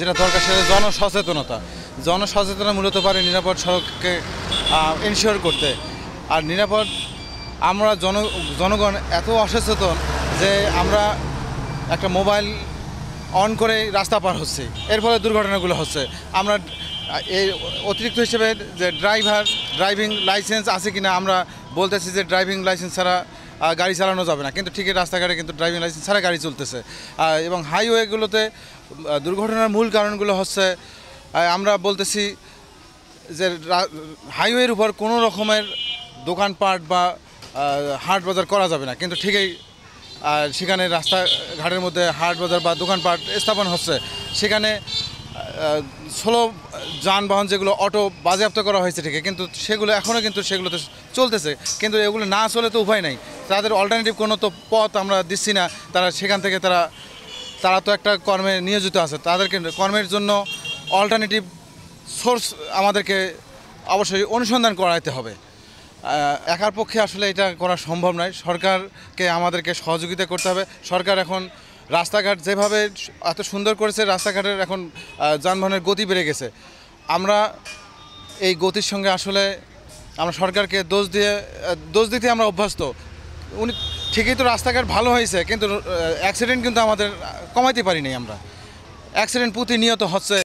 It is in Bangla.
যেটা দরকার সেটা জনসচেতনতা জনসচেতনতা মূলত পারে নিরাপদ সড়ককে এনশিওর করতে আর নিরাপদ আমরা জন জনগণ এত অসচেতন যে আমরা একটা মোবাইল অন করে রাস্তা পার হচ্ছে এর ফলে দুর্ঘটনাগুলো হচ্ছে আমরা এই অতিরিক্ত হিসেবে যে ড্রাইভার ড্রাইভিং লাইসেন্স আছে কিনা আমরা বলতেছি যে ড্রাইভিং লাইসেন্স ছাড়া গাড়ি চালানো যাবে না কিন্তু ঠিকই রাস্তাঘাটে কিন্তু ড্রাইভিং লাইসেন্স ছাড়া গাড়ি চলতেছে এবং হাইওয়েগুলোতে দুর্ঘটনার মূল কারণগুলো হচ্ছে আমরা বলতেছি যে হাইওয়ের উপর কোনো রকমের দোকানপাট বা হাট বাজার করা যাবে না কিন্তু ঠিকই সেখানে রাস্তাঘাটের মধ্যে হাট বাজার বা দোকানপাট স্থাপন হচ্ছে সেখানে স্লো যানবাহন যেগুলো অটো বাজেয়াপ্ত করা হয়েছে ঠিক কিন্তু সেগুলো এখনও কিন্তু সেগুলো তো চলতেছে কিন্তু এগুলো না চলে তো উভয় নাই তাদের অল্টারনেটিভ কোনো তো পথ আমরা দিচ্ছি না তারা সেখান থেকে তারা তারা তো একটা কর্মে নিয়োজিত আছে তাদেরকে কর্মের জন্য অল্টারনেটিভ সোর্স আমাদেরকে অবশ্যই অনুসন্ধান করাইতে হবে একার পক্ষে আসলে এটা করা সম্ভব নয় সরকারকে আমাদেরকে সহযোগিতা করতে হবে সরকার এখন রাস্তাঘাট যেভাবে এত সুন্দর করেছে রাস্তাঘাটের এখন যানবাহনের গতি বেড়ে গেছে আমরা এই গতির সঙ্গে আসলে আমরা সরকারকে দোষ দিয়ে দোষ দিতে আমরা অভ্যস্ত উনি ঠিকই তো রাস্তাঘাট ভালো হয়েছে কিন্তু অ্যাক্সিডেন্ট কিন্তু আমাদের কমাইতে পারিনি আমরা অ্যাক্সিডেন্ট প্রতিনিয়ত হচ্ছে